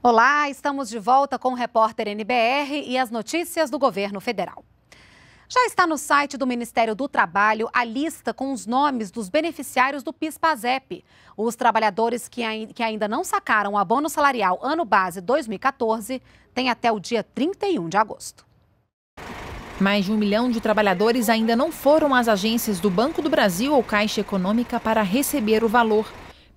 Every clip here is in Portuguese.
Olá, estamos de volta com o repórter NBR e as notícias do governo federal. Já está no site do Ministério do Trabalho a lista com os nomes dos beneficiários do PIS-PASEP. Os trabalhadores que, ainda não sacaram o abono salarial ano base 2014 têm até o dia 31 de agosto. Mais de um milhão de trabalhadores ainda não foram às agências do Banco do Brasil ou Caixa Econômica para receber o valor.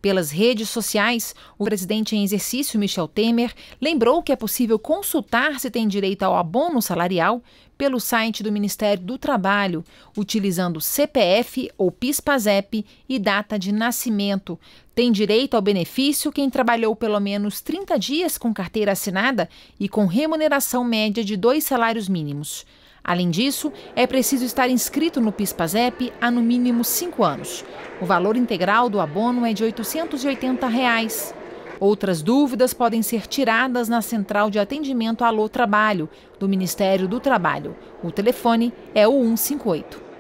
Pelas redes sociais, o presidente em exercício Michel Temer lembrou que é possível consultar se tem direito ao abono salarial pelo site do Ministério do Trabalho, utilizando CPF ou PIS/PASEP e data de nascimento. Tem direito ao benefício quem trabalhou pelo menos 30 dias com carteira assinada e com remuneração média de dois salários mínimos. Além disso, é preciso estar inscrito no PIS/PASEP há no mínimo cinco anos. O valor integral do abono é de R$ 880. Reais. Outras dúvidas podem ser tiradas na Central de Atendimento Alô Trabalho, do Ministério do Trabalho. O telefone é o 158.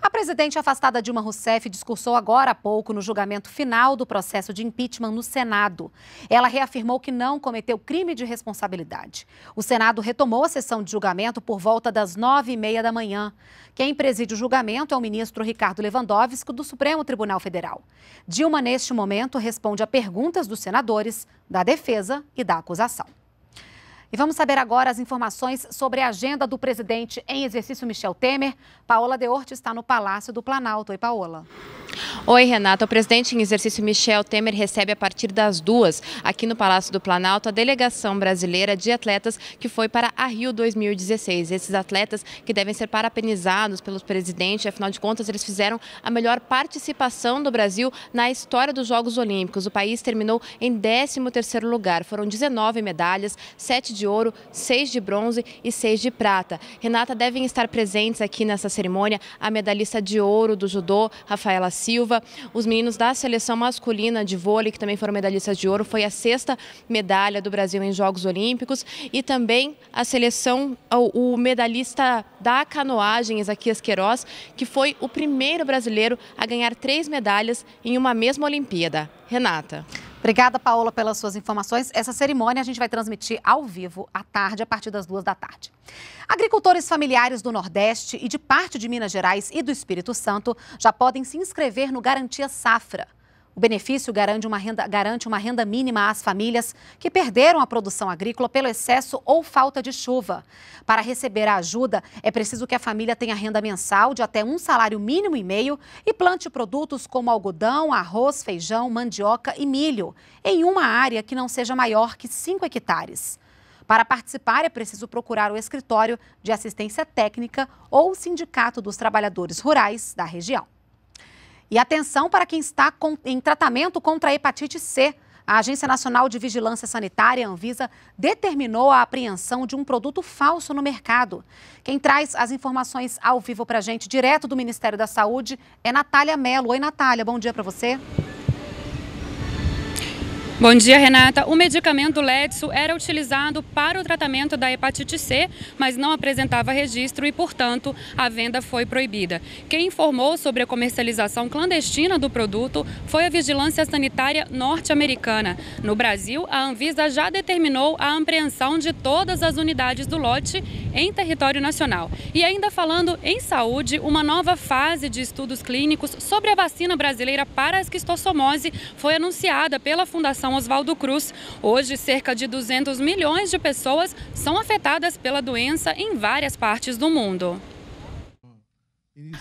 A presidente afastada Dilma Rousseff discursou agora há pouco no julgamento final do processo de impeachment no Senado. Ela reafirmou que não cometeu crime de responsabilidade. O Senado retomou a sessão de julgamento por volta das nove e meia da manhã. Quem preside o julgamento é o ministro Ricardo Lewandowski, do Supremo Tribunal Federal. Dilma, neste momento, responde a perguntas dos senadores, da defesa e da acusação. E vamos saber agora as informações sobre a agenda do presidente em exercício Michel Temer. Paola Deorte está no Palácio do Planalto. Oi, Paola. Oi, Renata. O presidente em exercício Michel Temer recebe a partir das duas, aqui no Palácio do Planalto, a delegação brasileira de atletas que foi para a Rio 2016. Esses atletas que devem ser parabenizados pelos presidentes, afinal de contas, eles fizeram a melhor participação do Brasil na história dos Jogos Olímpicos. O país terminou em 13º lugar. Foram 19 medalhas, 7 de de ouro, seis de bronze e seis de prata. Renata, devem estar presentes aqui nessa cerimônia a medalhista de ouro do judô, Rafaela Silva, os meninos da seleção masculina de vôlei, que também foram medalhistas de ouro, foi a sexta medalha do Brasil em Jogos Olímpicos, e também a seleção, o, o medalhista da canoagem, Isaquias Queiroz, que foi o primeiro brasileiro a ganhar três medalhas em uma mesma Olimpíada. Renata. Obrigada, Paola, pelas suas informações. Essa cerimônia a gente vai transmitir ao vivo à tarde, a partir das duas da tarde. Agricultores familiares do Nordeste e de parte de Minas Gerais e do Espírito Santo já podem se inscrever no Garantia Safra. O benefício garante uma, renda, garante uma renda mínima às famílias que perderam a produção agrícola pelo excesso ou falta de chuva. Para receber a ajuda, é preciso que a família tenha renda mensal de até um salário mínimo e meio e plante produtos como algodão, arroz, feijão, mandioca e milho, em uma área que não seja maior que 5 hectares. Para participar, é preciso procurar o escritório de assistência técnica ou o Sindicato dos Trabalhadores Rurais da região. E atenção para quem está com, em tratamento contra a hepatite C. A Agência Nacional de Vigilância Sanitária, Anvisa, determinou a apreensão de um produto falso no mercado. Quem traz as informações ao vivo para a gente, direto do Ministério da Saúde, é Natália Mello. Oi, Natália, bom dia para você. Bom dia, Renata. O medicamento Ledso era utilizado para o tratamento da hepatite C, mas não apresentava registro e, portanto, a venda foi proibida. Quem informou sobre a comercialização clandestina do produto foi a Vigilância Sanitária norte-americana. No Brasil, a Anvisa já determinou a apreensão de todas as unidades do lote em território nacional. E ainda falando em saúde, uma nova fase de estudos clínicos sobre a vacina brasileira para a esquistossomose foi anunciada pela Fundação são Oswaldo Cruz. Hoje, cerca de 200 milhões de pessoas são afetadas pela doença em várias partes do mundo.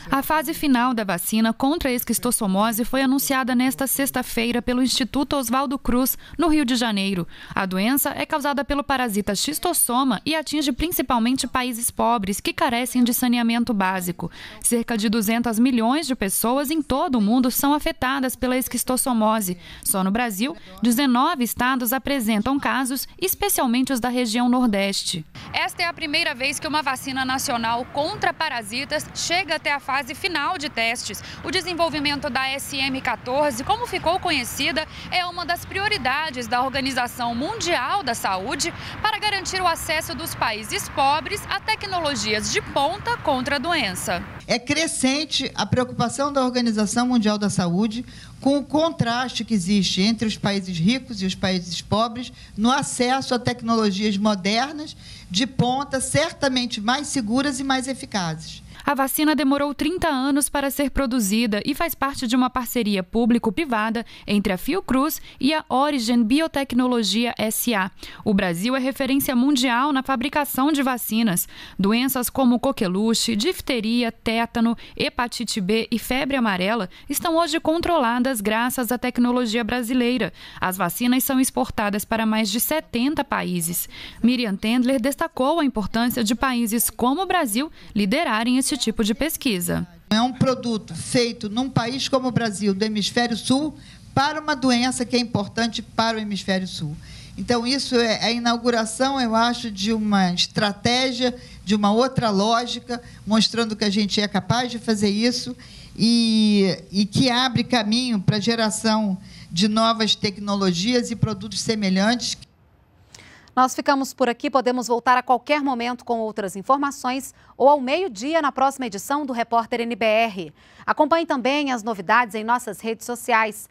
A fase final da vacina contra a esquistossomose foi anunciada nesta sexta-feira pelo Instituto Oswaldo Cruz, no Rio de Janeiro. A doença é causada pelo parasita xistossoma e atinge principalmente países pobres que carecem de saneamento básico. Cerca de 200 milhões de pessoas em todo o mundo são afetadas pela esquistossomose. Só no Brasil, 19 estados apresentam casos, especialmente os da região Nordeste. Esta é a primeira vez que uma vacina nacional contra parasitas chega até a fase final de testes. O desenvolvimento da SM14, como ficou conhecida, é uma das prioridades da Organização Mundial da Saúde para garantir o acesso dos países pobres a tecnologias de ponta contra a doença. É crescente a preocupação da Organização Mundial da Saúde com o contraste que existe entre os países ricos e os países pobres no acesso a tecnologias modernas de ponta, certamente mais seguras e mais eficazes. A vacina demorou 30 anos para ser produzida e faz parte de uma parceria público-privada entre a Fiocruz e a Origin Biotecnologia SA. O Brasil é referência mundial na fabricação de vacinas. Doenças como coqueluche, difteria, tétano, hepatite B e febre amarela estão hoje controladas graças à tecnologia brasileira. As vacinas são exportadas para mais de 70 países. Miriam Tendler destacou a importância de países como o Brasil liderarem esse esse tipo de pesquisa. É um produto feito num país como o Brasil, do hemisfério sul, para uma doença que é importante para o hemisfério sul. Então, isso é a inauguração, eu acho, de uma estratégia, de uma outra lógica, mostrando que a gente é capaz de fazer isso e, e que abre caminho para a geração de novas tecnologias e produtos semelhantes. Nós ficamos por aqui, podemos voltar a qualquer momento com outras informações ou ao meio-dia na próxima edição do Repórter NBR. Acompanhe também as novidades em nossas redes sociais.